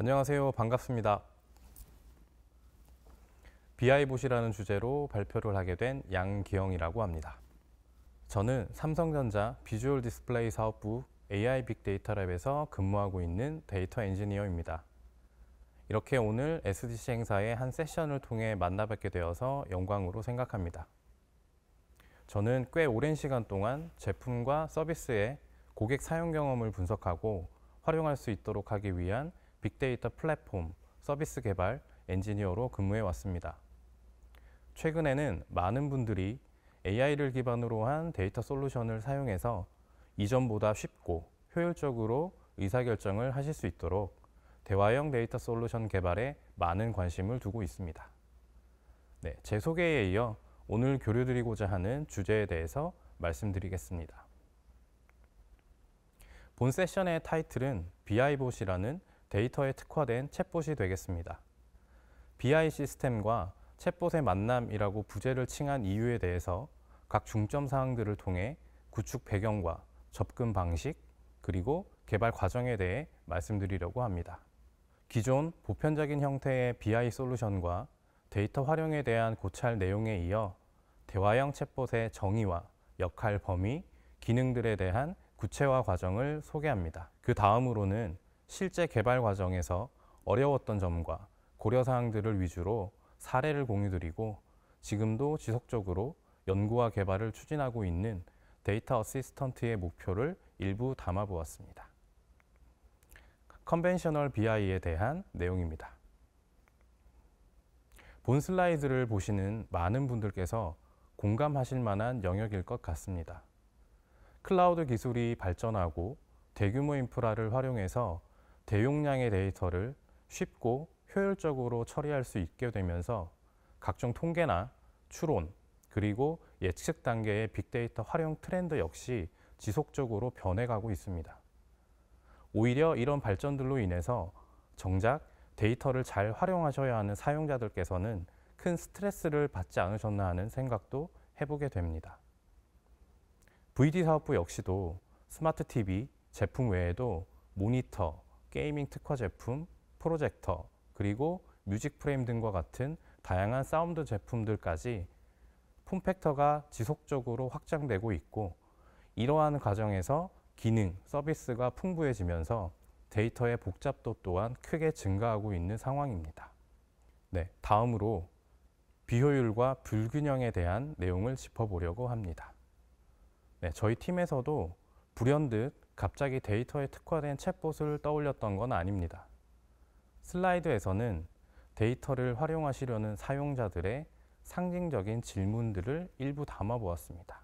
안녕하세요. 반갑습니다. 비아이봇이라는 주제로 발표를 하게 된 양기영이라고 합니다. 저는 삼성전자 비주얼 디스플레이 사업부 AI 빅데이터 랩에서 근무하고 있는 데이터 엔지니어입니다. 이렇게 오늘 SDC 행사의 한 세션을 통해 만나뵙게 되어서 영광으로 생각합니다. 저는 꽤 오랜 시간 동안 제품과 서비스의 고객 사용 경험을 분석하고 활용할 수 있도록 하기 위한 빅데이터 플랫폼, 서비스 개발, 엔지니어로 근무해 왔습니다. 최근에는 많은 분들이 AI를 기반으로 한 데이터 솔루션을 사용해서 이전보다 쉽고 효율적으로 의사결정을 하실 수 있도록 대화형 데이터 솔루션 개발에 많은 관심을 두고 있습니다. 네, 제 소개에 이어 오늘 교류드리고자 하는 주제에 대해서 말씀드리겠습니다. 본 세션의 타이틀은 BI봇이라는 데이터에 특화된 챗봇이 되겠습니다. BI 시스템과 챗봇의 만남이라고 부제를 칭한 이유에 대해서 각 중점 사항들을 통해 구축 배경과 접근 방식 그리고 개발 과정에 대해 말씀드리려고 합니다. 기존 보편적인 형태의 BI 솔루션과 데이터 활용에 대한 고찰 내용에 이어 대화형 챗봇의 정의와 역할 범위, 기능들에 대한 구체화 과정을 소개합니다. 그 다음으로는 실제 개발 과정에서 어려웠던 점과 고려 사항들을 위주로 사례를 공유드리고 지금도 지속적으로 연구와 개발을 추진하고 있는 데이터 어시스턴트의 목표를 일부 담아보았습니다. 컨벤셔널 BI에 대한 내용입니다. 본 슬라이드를 보시는 많은 분들께서 공감하실 만한 영역일 것 같습니다. 클라우드 기술이 발전하고 대규모 인프라를 활용해서 대용량의 데이터를 쉽고 효율적으로 처리할 수 있게 되면서 각종 통계나 추론 그리고 예측 단계의 빅데이터 활용 트렌드 역시 지속적으로 변해가고 있습니다. 오히려 이런 발전들로 인해서 정작 데이터를 잘 활용하셔야 하는 사용자들께서는 큰 스트레스를 받지 않으셨나 하는 생각도 해보게 됩니다. VD 사업부 역시도 스마트 TV 제품 외에도 모니터, 게이밍 특화 제품, 프로젝터, 그리고 뮤직 프레임 등과 같은 다양한 사운드 제품들까지 폼팩터가 지속적으로 확장되고 있고 이러한 과정에서 기능, 서비스가 풍부해지면서 데이터의 복잡도 또한 크게 증가하고 있는 상황입니다. 네, 다음으로 비효율과 불균형에 대한 내용을 짚어보려고 합니다. 네, 저희 팀에서도 불현듯 갑자기 데이터에 특화된 챗봇을 떠올렸던 건 아닙니다. 슬라이드에서는 데이터를 활용하시려는 사용자들의 상징적인 질문들을 일부 담아 보았습니다.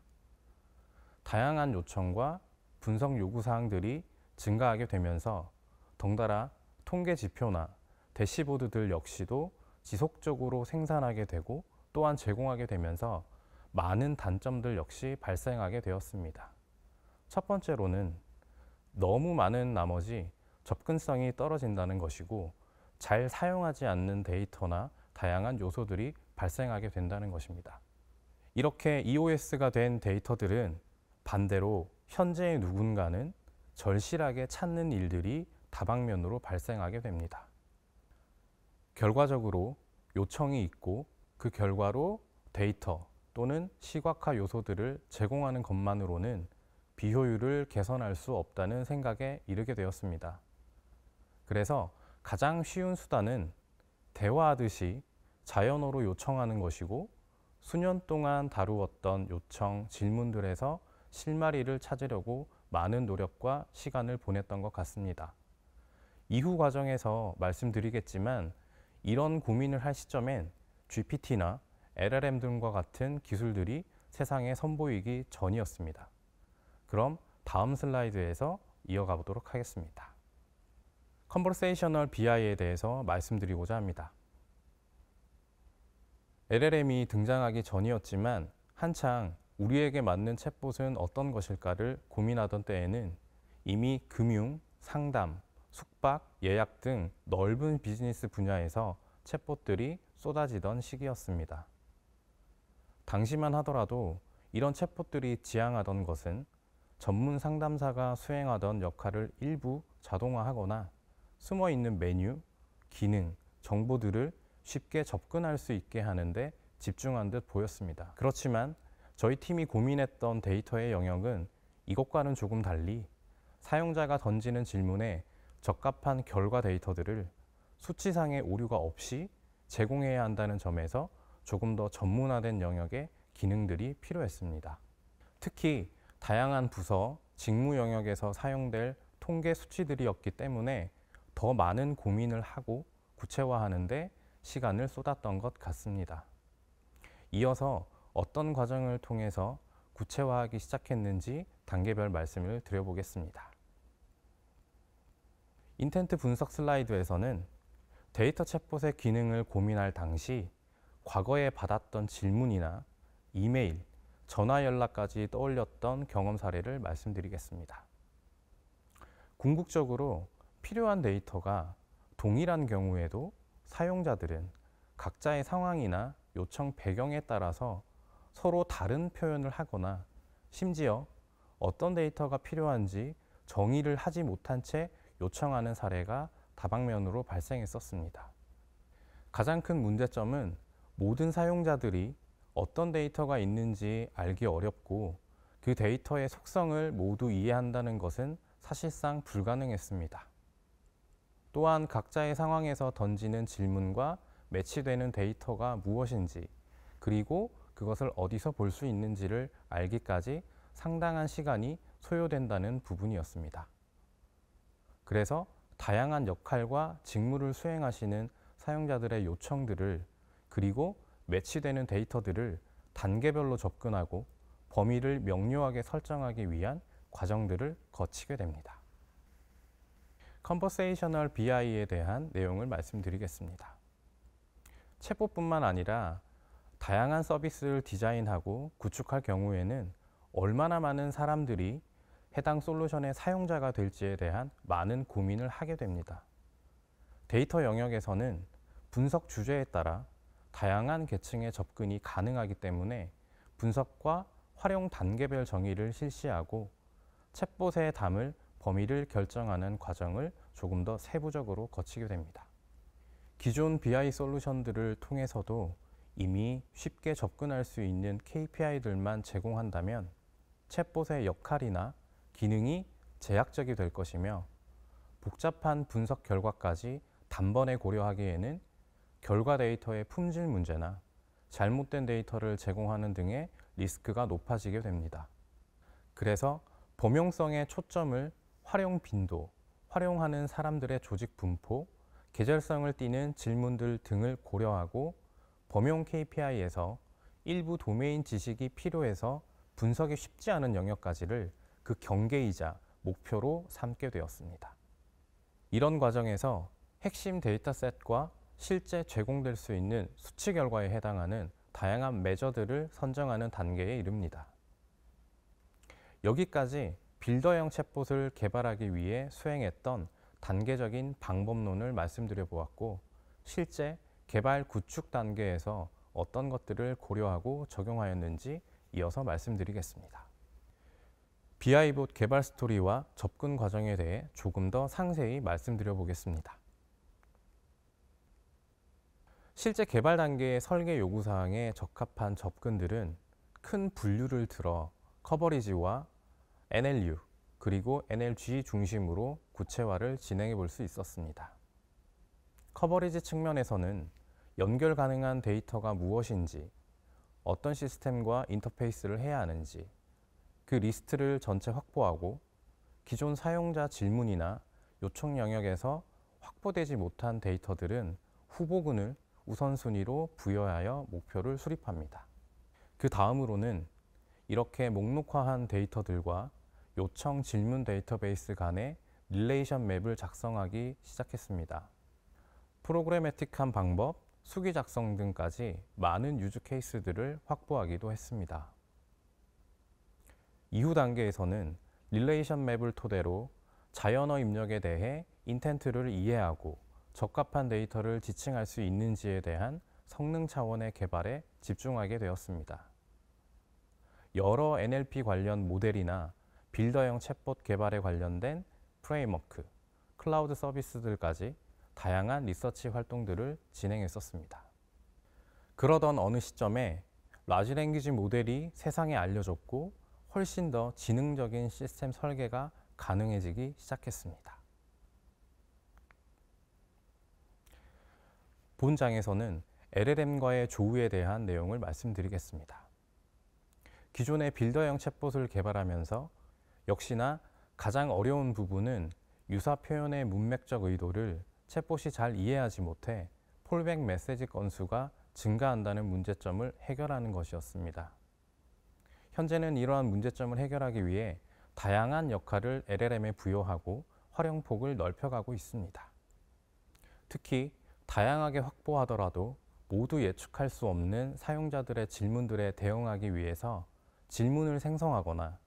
다양한 요청과 분석 요구 사항들이 증가하게 되면서 덩달아 통계 지표나 대시보드들 역시도 지속적으로 생산하게 되고 또한 제공하게 되면서 많은 단점들 역시 발생하게 되었습니다. 첫 번째로는 너무 많은 나머지 접근성이 떨어진다는 것이고 잘 사용하지 않는 데이터나 다양한 요소들이 발생하게 된다는 것입니다. 이렇게 EOS가 된 데이터들은 반대로 현재의 누군가는 절실하게 찾는 일들이 다방면으로 발생하게 됩니다. 결과적으로 요청이 있고 그 결과로 데이터 또는 시각화 요소들을 제공하는 것만으로는 비효율을 개선할 수 없다는 생각에 이르게 되었습니다. 그래서 가장 쉬운 수단은 대화하듯이 자연어로 요청하는 것이고 수년 동안 다루었던 요청, 질문들에서 실마리를 찾으려고 많은 노력과 시간을 보냈던 것 같습니다. 이후 과정에서 말씀드리겠지만 이런 고민을 할 시점엔 GPT나 LLM 등과 같은 기술들이 세상에 선보이기 전이었습니다. 그럼 다음 슬라이드에서 이어가 보도록 하겠습니다. 컨버세이셔널 BI에 대해서 말씀드리고자 합니다. LLM이 등장하기 전이었지만 한창 우리에게 맞는 챗봇은 어떤 것일까를 고민하던 때에는 이미 금융, 상담, 숙박, 예약 등 넓은 비즈니스 분야에서 챗봇들이 쏟아지던 시기였습니다. 당시만 하더라도 이런 챗봇들이 지향하던 것은 전문 상담사가 수행하던 역할을 일부 자동화하거나 숨어 있는 메뉴, 기능, 정보들을 쉽게 접근할 수 있게 하는데 집중한 듯 보였습니다. 그렇지만 저희 팀이 고민했던 데이터의 영역은 이것과는 조금 달리 사용자가 던지는 질문에 적합한 결과 데이터들을 수치상의 오류가 없이 제공해야 한다는 점에서 조금 더 전문화된 영역의 기능들이 필요했습니다. 특히 다양한 부서, 직무 영역에서 사용될 통계 수치들이었기 때문에 더 많은 고민을 하고 구체화하는데 시간을 쏟았던 것 같습니다. 이어서 어떤 과정을 통해서 구체화하기 시작했는지 단계별 말씀을 드려보겠습니다. 인텐트 분석 슬라이드에서는 데이터 챗봇의 기능을 고민할 당시 과거에 받았던 질문이나 이메일, 전화 연락까지 떠올렸던 경험 사례를 말씀드리겠습니다. 궁극적으로 필요한 데이터가 동일한 경우에도 사용자들은 각자의 상황이나 요청 배경에 따라서 서로 다른 표현을 하거나 심지어 어떤 데이터가 필요한지 정의를 하지 못한 채 요청하는 사례가 다방면으로 발생했었습니다. 가장 큰 문제점은 모든 사용자들이 어떤 데이터가 있는지 알기 어렵고 그 데이터의 속성을 모두 이해한다는 것은 사실상 불가능했습니다. 또한 각자의 상황에서 던지는 질문과 매치되는 데이터가 무엇인지 그리고 그것을 어디서 볼 수 있는지를 알기까지 상당한 시간이 소요된다는 부분이었습니다. 그래서 다양한 역할과 직무를 수행하시는 사용자들의 요청들을 그리고 매치되는 데이터들을 단계별로 접근하고 범위를 명료하게 설정하기 위한 과정들을 거치게 됩니다. 컨버세이셔널 BI에 대한 내용을 말씀드리겠습니다. 챗봇뿐만 아니라 다양한 서비스를 디자인하고 구축할 경우에는 얼마나 많은 사람들이 해당 솔루션의 사용자가 될지에 대한 많은 고민을 하게 됩니다. 데이터 영역에서는 분석 주제에 따라 다양한 계층의 접근이 가능하기 때문에 분석과 활용 단계별 정의를 실시하고 챗봇에 담을 범위를 결정하는 과정을 조금 더 세부적으로 거치게 됩니다. 기존 BI 솔루션들을 통해서도 이미 쉽게 접근할 수 있는 KPI들만 제공한다면 챗봇의 역할이나 기능이 제약적이 될 것이며 복잡한 분석 결과까지 단번에 고려하기에는 결과 데이터의 품질 문제나 잘못된 데이터를 제공하는 등의 리스크가 높아지게 됩니다. 그래서 범용성의 초점을 활용 빈도, 활용하는 사람들의 조직 분포, 계절성을 띠는 질문들 등을 고려하고 범용 KPI에서 일부 도메인 지식이 필요해서 분석이 쉽지 않은 영역까지를 그 경계이자 목표로 삼게 되었습니다. 이런 과정에서 핵심 데이터셋과 실제 제공될 수 있는 수치 결과에 해당하는 다양한 매저들을 선정하는 단계에 이릅니다. 여기까지 빌더형 챗봇을 개발하기 위해 수행했던 단계적인 방법론을 말씀드려 보았고 실제 개발 구축 단계에서 어떤 것들을 고려하고 적용하였는지 이어서 말씀드리겠습니다. BI봇 개발 스토리와 접근 과정에 대해 조금 더 상세히 말씀드려 보겠습니다. 실제 개발 단계의 설계 요구 사항에 적합한 접근들은 큰 분류를 들어 커버리지와 NLU 그리고 NLG 중심으로 구체화를 진행해 볼 수 있었습니다. 커버리지 측면에서는 연결 가능한 데이터가 무엇인지, 어떤 시스템과 인터페이스를 해야 하는지, 그 리스트를 전체 확보하고 기존 사용자 질문이나 요청 영역에서 확보되지 못한 데이터들은 후보군을 우선순위로 부여하여 목표를 수립합니다. 그 다음으로는 이렇게 목록화한 데이터들과 요청 질문 데이터베이스 간의 릴레이션 맵을 작성하기 시작했습니다. 프로그래매틱한 방법, 수기 작성 등까지 많은 유즈 케이스들을 확보하기도 했습니다. 이후 단계에서는 릴레이션 맵을 토대로 자연어 입력에 대해 인텐트를 이해하고 적합한 데이터를 지칭할 수 있는지에 대한 성능 차원의 개발에 집중하게 되었습니다. 여러 NLP 관련 모델이나 빌더형 챗봇 개발에 관련된 프레임워크, 클라우드 서비스들까지 다양한 리서치 활동들을 진행했었습니다. 그러던 어느 시점에 라지 랭귀지 모델이 세상에 알려졌고 훨씬 더 지능적인 시스템 설계가 가능해지기 시작했습니다. 본장에서는 LLM과의 조우에 대한 내용을 말씀드리겠습니다. 기존의 빌더형 챗봇을 개발하면서 역시나 가장 어려운 부분은 유사 표현의 문맥적 의도를 챗봇이 잘 이해하지 못해 폴백 메시지 건수가 증가한다는 문제점을 해결하는 것이었습니다. 현재는 이러한 문제점을 해결하기 위해 다양한 역할을 LLM에 부여하고 활용폭을 넓혀가고 있습니다. 특히 다양하게 확보하더라도 모두 예측할 수 없는 사용자들의 질문들에 대응하기 위해서 질문을 생성하거나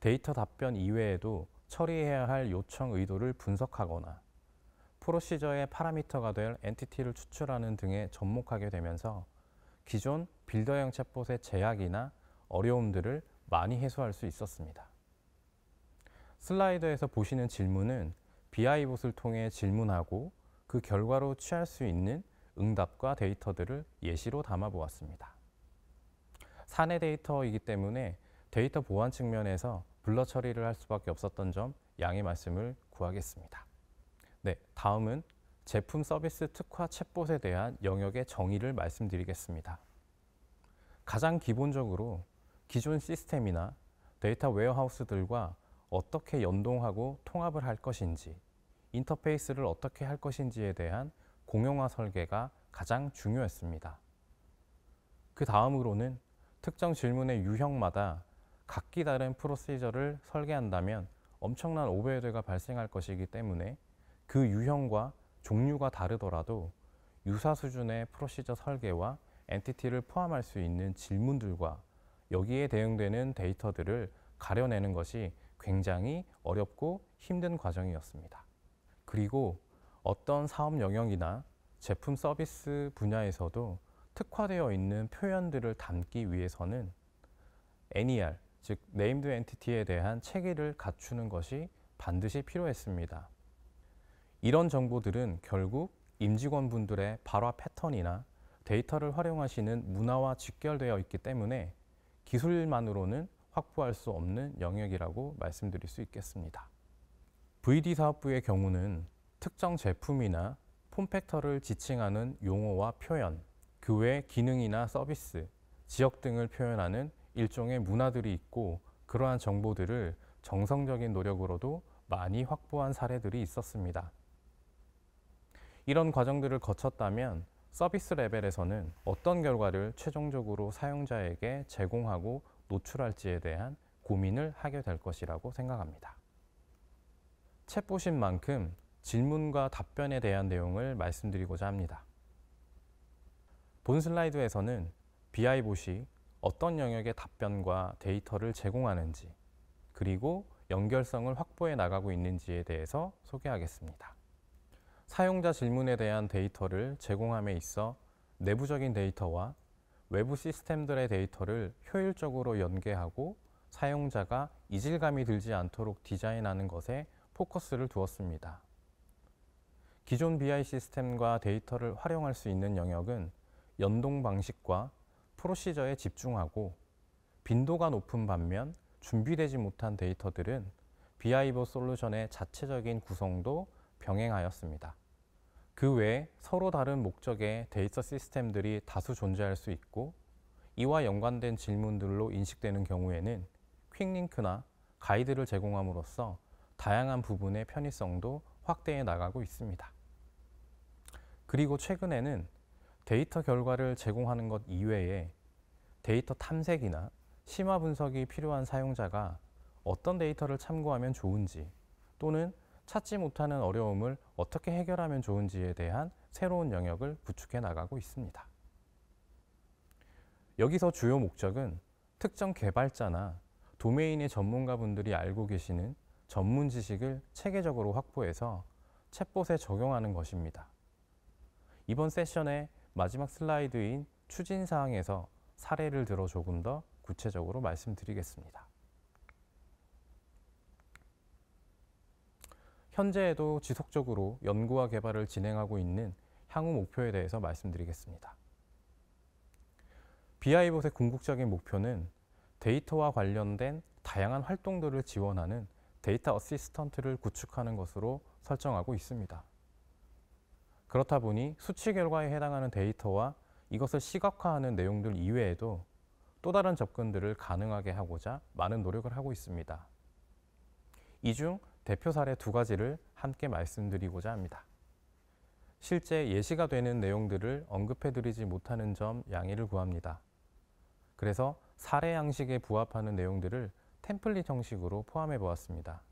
데이터 답변 이외에도 처리해야 할 요청 의도를 분석하거나 프로시저의 파라미터가 될 엔티티를 추출하는 등에 접목하게 되면서 기존 빌더형 챗봇의 제약이나 어려움들을 많이 해소할 수 있었습니다. 슬라이더에서 보시는 질문은 BI봇을 통해 질문하고 그 결과로 취할 수 있는 응답과 데이터들을 예시로 담아 보았습니다. 사내 데이터이기 때문에 데이터 보안 측면에서 블러 처리를 할 수밖에 없었던 점 양해 말씀을 구하겠습니다. 네, 다음은 제품 서비스 특화 챗봇에 대한 영역의 정의를 말씀드리겠습니다. 가장 기본적으로 기존 시스템이나 데이터 웨어하우스들과 어떻게 연동하고 통합을 할 것인지 인터페이스를 어떻게 할 것인지에 대한 공용화 설계가 가장 중요했습니다. 그 다음으로는 특정 질문의 유형마다 각기 다른 프로시저를 설계한다면 엄청난 오버헤드가 발생할 것이기 때문에 그 유형과 종류가 다르더라도 유사 수준의 프로시저 설계와 엔티티를 포함할 수 있는 질문들과 여기에 대응되는 데이터들을 가려내는 것이 굉장히 어렵고 힘든 과정이었습니다. 그리고 어떤 사업 영역이나 제품 서비스 분야에서도 특화되어 있는 표현들을 담기 위해서는 NER, 즉 네임드 엔티티에 대한 체계를 갖추는 것이 반드시 필요했습니다. 이런 정보들은 결국 임직원분들의 발화 패턴이나 데이터를 활용하시는 문화와 직결되어 있기 때문에 기술만으로는 확보할 수 없는 영역이라고 말씀드릴 수 있겠습니다. VD 사업부의 경우는 특정 제품이나 폼팩터를 지칭하는 용어와 표현, 교외 그 기능이나 서비스, 지역 등을 표현하는 일종의 문화들이 있고 그러한 정보들을 정성적인 노력으로도 많이 확보한 사례들이 있었습니다. 이런 과정들을 거쳤다면 서비스 레벨에서는 어떤 결과를 최종적으로 사용자에게 제공하고 노출할지에 대한 고민을 하게 될 것이라고 생각합니다. 챗 보신 만큼 질문과 답변에 대한 내용을 말씀드리고자 합니다. 본 슬라이드에서는 BI봇이 어떤 영역의 답변과 데이터를 제공하는지 그리고 연결성을 확보해 나가고 있는지에 대해서 소개하겠습니다. 사용자 질문에 대한 데이터를 제공함에 있어 내부적인 데이터와 외부 시스템들의 데이터를 효율적으로 연계하고 사용자가 이질감이 들지 않도록 디자인하는 것에 포커스를 두었습니다. 기존 BI 시스템과 데이터를 활용할 수 있는 영역은 연동 방식과 프로시저에 집중하고 빈도가 높은 반면 준비되지 못한 데이터들은 비아보 솔루션의 자체적인 구성도 병행하였습니다. 그 외에 서로 다른 목적의 데이터 시스템들이 다수 존재할 수 있고 이와 연관된 질문들로 인식되는 경우에는 퀵링크나 가이드를 제공함으로써 다양한 부분의 편의성도 확대해 나가고 있습니다. 그리고 최근에는 데이터 결과를 제공하는 것 이외에 데이터 탐색이나 심화 분석이 필요한 사용자가 어떤 데이터를 참고하면 좋은지 또는 찾지 못하는 어려움을 어떻게 해결하면 좋은지에 대한 새로운 영역을 구축해 나가고 있습니다. 여기서 주요 목적은 특정 개발자나 도메인의 전문가분들이 알고 계시는 전문 지식을 체계적으로 확보해서 챗봇에 적용하는 것입니다. 이번 세션의 마지막 슬라이드인 추진 사항에서 사례를 들어 조금 더 구체적으로 말씀드리겠습니다. 현재에도 지속적으로 연구와 개발을 진행하고 있는 향후 목표에 대해서 말씀드리겠습니다. BI봇의 궁극적인 목표는 데이터와 관련된 다양한 활동들을 지원하는 데이터 어시스턴트를 구축하는 것으로 설정하고 있습니다. 그렇다 보니 수치 결과에 해당하는 데이터와 이것을 시각화하는 내용들 이외에도 또 다른 접근들을 가능하게 하고자 많은 노력을 하고 있습니다. 이 중 대표 사례 두 가지를 함께 말씀드리고자 합니다. 실제 예시가 되는 내용들을 언급해드리지 못하는 점 양해를 구합니다. 그래서 사례 양식에 부합하는 내용들을 템플릿 형식으로 포함해 보았습니다.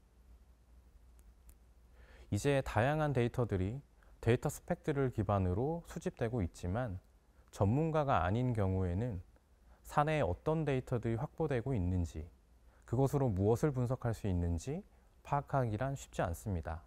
이제 다양한 데이터들이 데이터 스펙들을 기반으로 수집되고 있지만 전문가가 아닌 경우에는 사내에 어떤 데이터들이 확보되고 있는지 그것으로 무엇을 분석할 수 있는지 파악하기란 쉽지 않습니다.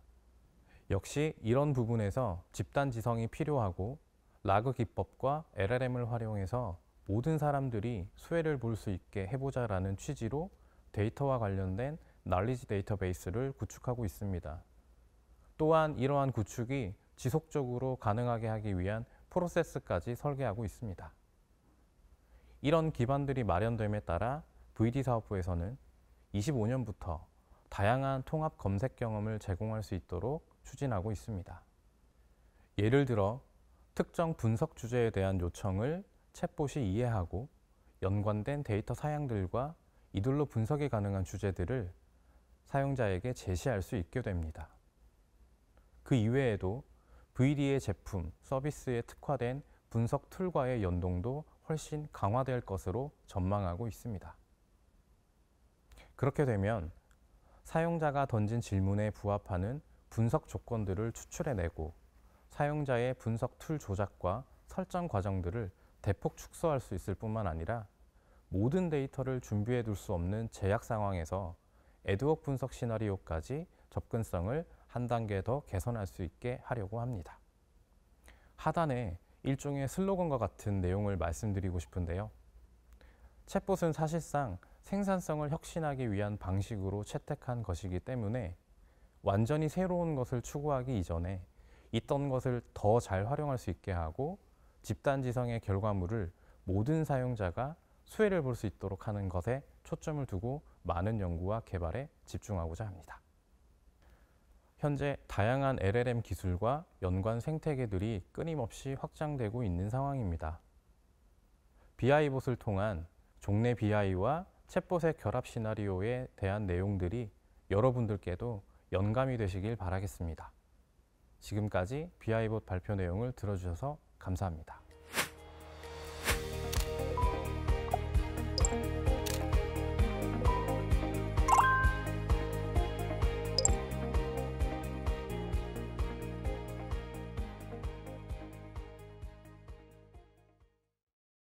역시 이런 부분에서 집단 지성이 필요하고 라그 기법과 LLM을 활용해서 모든 사람들이 수혜를 볼 수 있게 해보자라는 취지로 데이터와 관련된 날리지 데이터베이스를 구축하고 있습니다. 또한 이러한 구축이 지속적으로 가능하게 하기 위한 프로세스까지 설계하고 있습니다. 이런 기반들이 마련됨에 따라 VD 사업부에서는 25년부터 다양한 통합 검색 경험을 제공할 수 있도록 추진하고 있습니다. 예를 들어 특정 분석 주제에 대한 요청을 챗봇이 이해하고 연관된 데이터 사양들과 이들로 분석이 가능한 주제들을 사용자에게 제시할 수 있게 됩니다. 그 이외에도 v d a 제품, 서비스에 특화된 분석 툴과의 연동도 훨씬 강화될 것으로 전망하고 있습니다. 그렇게 되면 사용자가 던진 질문에 부합하는 분석 조건들을 추출해내고 사용자의 분석 툴 조작과 설정 과정들을 대폭 축소할 수 있을 뿐만 아니라 모든 데이터를 준비해 둘 수 없는 제약 상황에서 에드워크 분석 시나리오까지 접근성을 한 단계 더 개선할 수 있게 하려고 합니다. 하단에 일종의 슬로건과 같은 내용을 말씀드리고 싶은데요. 챗봇은 사실상 생산성을 혁신하기 위한 방식으로 채택한 것이기 때문에 완전히 새로운 것을 추구하기 이전에 있던 것을 더 잘 활용할 수 있게 하고 집단 지성의 결과물을 모든 사용자가 수혜를 볼 수 있도록 하는 것에 초점을 두고 많은 연구와 개발에 집중하고자 합니다. 현재 다양한 LLM 기술과 연관 생태계들이 끊임없이 확장되고 있는 상황입니다. BI봇을 통한 종래 BI와 챗봇의 결합 시나리오에 대한 내용들이 여러분들께도 연감이 되시길 바라겠습니다. 지금까지 BI봇 발표 내용을 들어주셔서 감사합니다.